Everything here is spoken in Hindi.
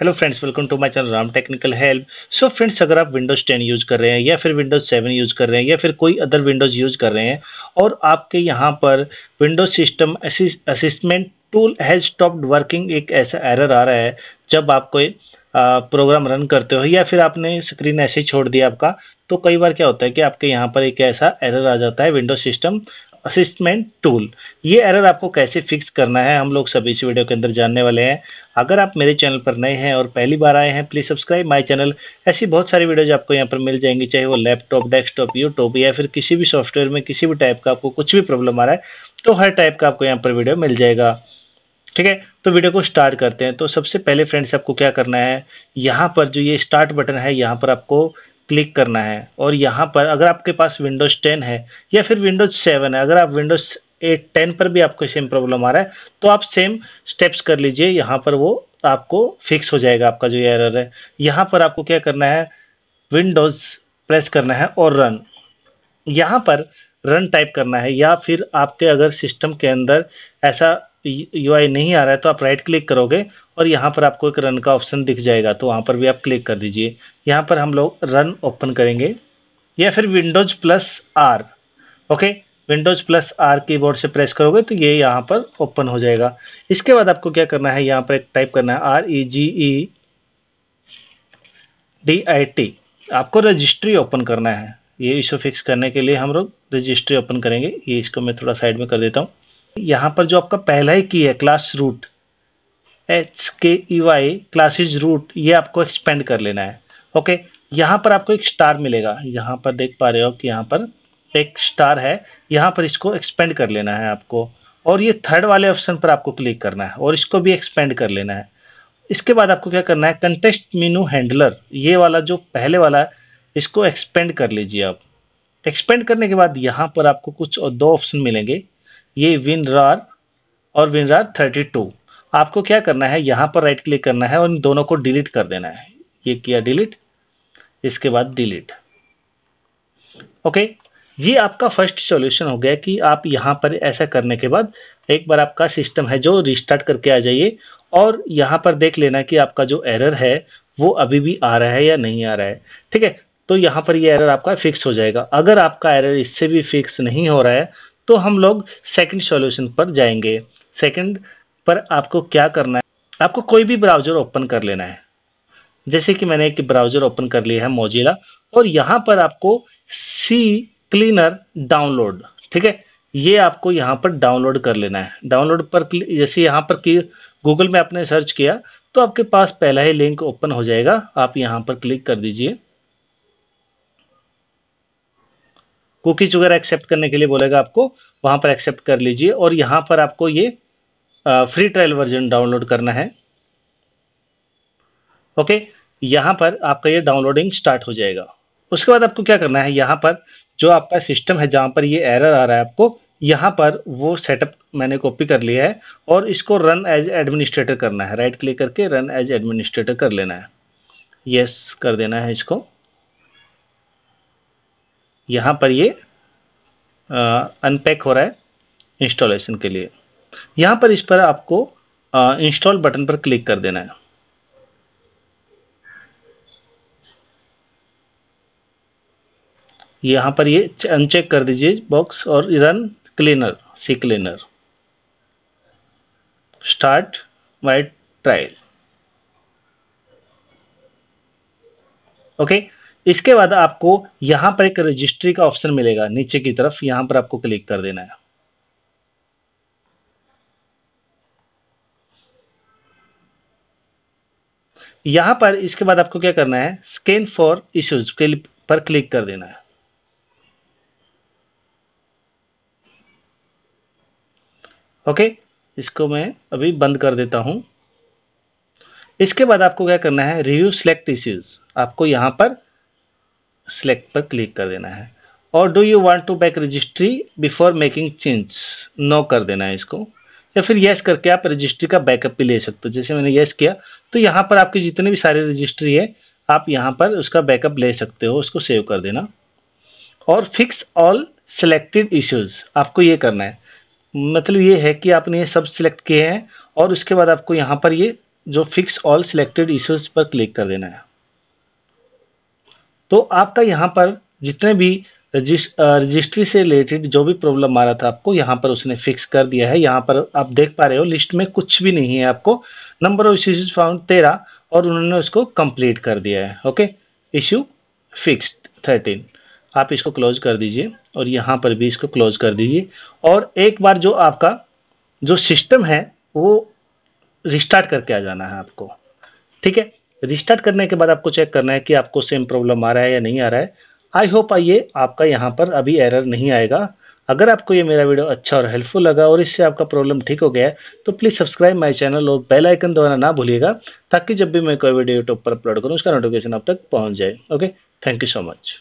hello friends welcome to my channel Ram technical help so friends अगर आप विंडोज़ 10 यूज़ कर रहे हैं या फिर विंडोज़ 7 यूज़ कर रहे हैं या फिर कोई अदर विंडोज़ यूज़ कर रहे हैं और आपके यहां पर Windows system assessment tool has stopped working एक ऐसा एरर आ रहा है जब आप कोई प्रोग्राम रन करते हो या फिर आपने स्क्रीन ऐसे छोड़ दिया आपका तो कई बार क्या होता है कि आपके यहाँ पर एक ऐसा एरर आ जाता है विंडोज सिस्टम असिस्टमेंट टूल ये एरर आपको कैसे फिक्स करना है हम लोग सब इस वीडियो के अंदर जानने वाले हैं अगर आप मेरे चैनल पर नए हैं और पहली बार आए हैं प्लीज़ सब्सक्राइब माय चैनल ऐसी बहुत सारी वीडियोज आपको यहाँ पर मिल जाएंगी चाहे वो लैपटॉप डेस्कटॉप यूट्यूब या फिर किसी भी सॉफ्टवेयर में किसी भी टाइप का आपको कुछ भी प्रॉब्लम आ रहा है तो हर टाइप का आपको यहाँ पर वीडियो मिल जाएगा ठीक है तो वीडियो को स्टार्ट करते हैं तो सबसे पहले फ्रेंड्स आपको क्या करना है यहाँ पर जो ये स्टार्ट बटन है यहाँ पर आपको क्लिक करना है और यहाँ पर अगर आपके पास विंडोज़ 10 है या फिर विंडोज़ 7 है अगर आप विंडोज़ 8 10 पर भी आपको सेम प्रॉब्लम आ रहा है तो आप सेम स्टेप्स कर लीजिए यहाँ पर वो आपको फिक्स हो जाएगा आपका जो एरर है यहाँ पर आपको क्या करना है विंडोज़ प्रेस करना है और रन यहाँ पर रन टाइप करना है या फिर आपके अगर सिस्टम के अंदर ऐसा यूआई नहीं आ रहा है तो आप राइट क्लिक करोगे और यहाँ पर आपको एक रन का ऑप्शन दिख जाएगा तो वहाँ पर भी आप क्लिक कर दीजिए यहाँ पर हम लोग रन ओपन करेंगे या फिर Windows plus R okay Windows plus R keyboard से प्रेस करोगे तो ये यहाँ पर ओपन हो जाएगा इसके बाद आपको क्या करना है यहाँ पर एक टाइप करना है R E G E D I T आपको रजिस्ट्री ओपन करना है ये इशू फिक्स करने के लिए हम लोग रजिस्ट्री ओपन करेंगे ये इसको मैं थोड़ा साइड में कर देता हूँ यहाँ पर जो आपका पहला ही की है क्लास रूट एच के ई वाई क्लासेज रूट ये आपको एक्सपेंड कर लेना है ओके यहाँ पर आपको एक स्टार मिलेगा यहाँ पर देख पा रहे हो कि यहाँ पर एक स्टार है यहाँ पर इसको एक्सपेंड कर लेना है आपको और ये थर्ड वाले ऑप्शन पर आपको क्लिक करना है और इसको भी एक्सपेंड कर लेना है इसके बाद आपको क्या करना है कंटेस्ट मीनू हैंडलर ये वाला जो पहले वाला है इसको एक्सपेंड कर लीजिए आप एक्सपेंड करने के बाद यहाँ पर आपको कुछ और दो ऑप्शन मिलेंगे ये रार और विन रार थर्टी टू आपको क्या करना है यहाँ पर राइट क्लिक करना है और इन दोनों को डिलीट कर देना है ये किया डिलीट इसके बाद डिलीट ओके ये आपका फर्स्ट सॉल्यूशन हो गया कि आप यहाँ पर ऐसा करने के बाद एक बार आपका सिस्टम है जो रिस्टार्ट करके आ जाइए और यहाँ पर देख लेना कि आपका जो एरर है वो अभी भी आ रहा है या नहीं आ रहा है ठीक है तो यहाँ पर ये एरर आपका फिक्स हो जाएगा अगर आपका एरर इससे भी फिक्स नहीं हो रहा है तो हम लोग सेकंड सॉल्यूशन पर जाएंगे सेकंड पर आपको क्या करना है आपको कोई भी ब्राउजर ओपन कर लेना है जैसे कि मैंने एक ब्राउजर ओपन कर लिया है मोजिला और यहां पर आपको सी क्लीनर डाउनलोड ठीक है ये आपको यहां पर डाउनलोड कर लेना है डाउनलोड पर जैसे यहां पर गूगल में आपने सर्च किया तो आपके पास पहला ही लिंक ओपन हो जाएगा आप यहां पर क्लिक कर दीजिए कुकीज वगैरह एक्सेप्ट करने के लिए बोलेगा आपको वहाँ पर एक्सेप्ट कर लीजिए और यहाँ पर आपको ये फ्री ट्रायल वर्जन डाउनलोड करना है ओके यहाँ पर आपका ये डाउनलोडिंग स्टार्ट हो जाएगा उसके बाद आपको क्या करना है यहाँ पर जो आपका सिस्टम है जहाँ पर ये एरर आ रहा है आपको यहाँ पर वो सेटअप मैंने कॉपी कर लिया है और इसको रन एज एडमिनिस्ट्रेटर करना है राइट क्लिक करके रन एज एडमिनिस्ट्रेटर कर लेना है यस yes, कर देना है इसको यहाँ पर ये अनपैक हो रहा है इंस्टॉलेशन के लिए यहाँ पर इस पर आपको इंस्टॉल बटन पर क्लिक कर देना है यहाँ पर ये अनचेक कर दीजिए बॉक्स और run cleaner C cleaner start my trial okay इसके बाद आपको यहां पर एक रजिस्ट्री का ऑप्शन मिलेगा नीचे की तरफ यहां पर आपको क्लिक कर देना है यहां पर इसके बाद आपको क्या करना है स्कैन फॉर इश्यूज पर क्लिक कर देना है ओके इसको मैं अभी बंद कर देता हूं इसके बाद आपको क्या करना है रिव्यू सिलेक्ट इश्यूज आपको यहां पर सेलेक्ट पर क्लिक कर देना है और do you want to back registry before making change no कर देना है इसको या फिर येस करके आप रजिस्ट्री का बैकअप भी ले सकते हो जैसे मैंने येस किया तो यहाँ पर आपके जितने भी सारे रजिस्ट्री है आप यहाँ पर उसका बैकअप ले सकते हो उसको सेव कर देना और फिक्स ऑल सेलेक्टेड इश्यूज आपको ये करना है मतलब ये है कि आपने ये सब सिलेक्ट किए हैं और उसके बाद आपको यहाँ पर ये जो फिक्स ऑल सिलेक्टेड इश्यूज पर क्लिक कर देना है तो आपका यहाँ पर जितने भी रजिस्ट्री से रिलेटेड जो भी प्रॉब्लम आ रहा था आपको यहाँ पर उसने फिक्स कर दिया है यहाँ पर आप देख पा रहे हो लिस्ट में कुछ भी नहीं है आपको नंबर ऑफ इश्यूज फाउंड तेरह और उन्होंने उसको कंप्लीट कर दिया है ओके इश्यू फिक्स थर्टीन आप इसको क्लोज कर दीजिए और यहाँ पर भी इसको क्लोज कर दीजिए और एक बार जो आपका जो सिस्टम है वो रिस्टार्ट करके आ जाना है आपको ठीक है रिस्टार्ट करने के बाद आपको चेक करना है कि आपको सेम प्रॉब्लम आ रहा है या नहीं आ रहा है आई होप आइए आपका यहाँ पर अभी एरर नहीं आएगा अगर आपको ये मेरा वीडियो अच्छा और हेल्पफुल लगा और इससे आपका प्रॉब्लम ठीक हो गया है तो प्लीज़ सब्सक्राइब माय चैनल और बेल आइकन दबाना ना भूलिएगा ताकि जब भी मैं कोई वीडियो यूट्यूब पर अपलोड करूँ उसका नोटिफिकेशन आप तक पहुँच जाए okay thank you so much